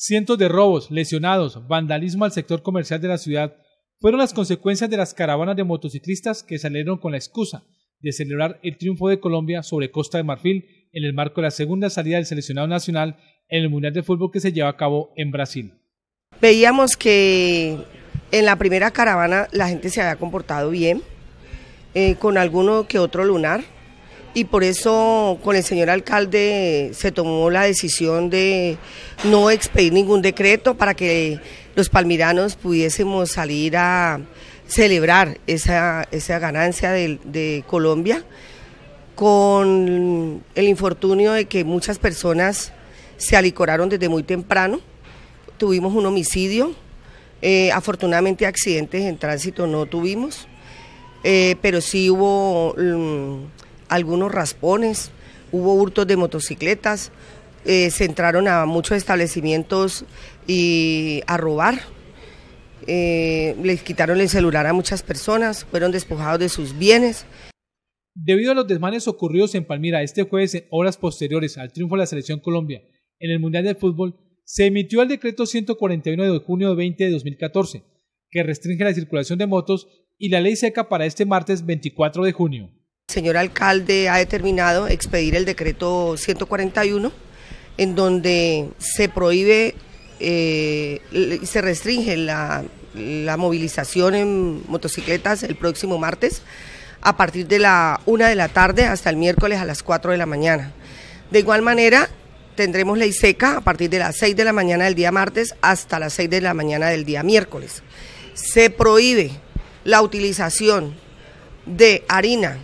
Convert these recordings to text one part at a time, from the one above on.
Cientos de robos, lesionados, vandalismo al sector comercial de la ciudad fueron las consecuencias de las caravanas de motociclistas que salieron con la excusa de celebrar el triunfo de Colombia sobre Costa de Marfil en el marco de la segunda salida del seleccionado nacional en el Mundial de Fútbol que se lleva a cabo en Brasil. Veíamos que en la primera caravana la gente se había comportado bien, eh, con alguno que otro lunar, y por eso con el señor alcalde se tomó la decisión de no expedir ningún decreto para que los palmiranos pudiésemos salir a celebrar esa, ganancia de, Colombia con el infortunio de que muchas personas se alicoraron desde muy temprano, tuvimos un homicidio, eh, afortunadamente accidentes en tránsito no tuvimos, eh, pero sí hubo... Mm, algunos raspones, hubo hurtos de motocicletas, eh, se entraron a muchos establecimientos y a robar. Eh, les quitaron el celular a muchas personas, fueron despojados de sus bienes. Debido a los desmanes ocurridos en Palmira este jueves en horas posteriores al triunfo de la selección Colombia en el Mundial de Fútbol, se emitió el decreto 141 de junio 20 de 2014, que restringe la circulación de motos y la ley seca para este martes 24 de junio señor alcalde ha determinado expedir el decreto 141, en donde se prohíbe y eh, se restringe la, movilización en motocicletas el próximo martes a partir de la una de la tarde hasta el miércoles a las 4 de la mañana. De igual manera, tendremos ley seca a partir de las 6 de la mañana del día martes hasta las 6 de la mañana del día miércoles. Se prohíbe la utilización de harina,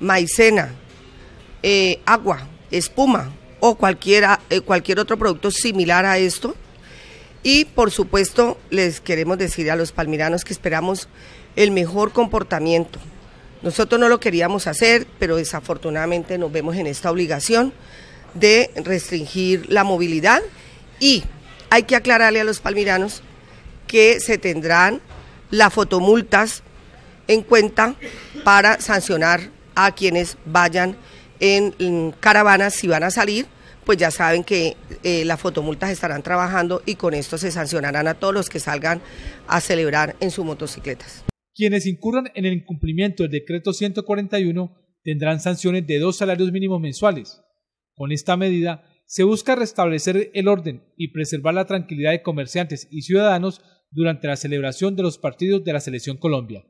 maicena, eh, agua, espuma o cualquiera, eh, cualquier otro producto similar a esto. Y por supuesto les queremos decir a los palmiranos que esperamos el mejor comportamiento. Nosotros no lo queríamos hacer, pero desafortunadamente nos vemos en esta obligación de restringir la movilidad y hay que aclararle a los palmiranos que se tendrán las fotomultas en cuenta para sancionar a quienes vayan en, caravanas, si van a salir, pues ya saben que eh, las fotomultas estarán trabajando y con esto se sancionarán a todos los que salgan a celebrar en sus motocicletas. Quienes incurran en el incumplimiento del decreto 141 tendrán sanciones de dos salarios mínimos mensuales. Con esta medida se busca restablecer el orden y preservar la tranquilidad de comerciantes y ciudadanos durante la celebración de los partidos de la Selección Colombia.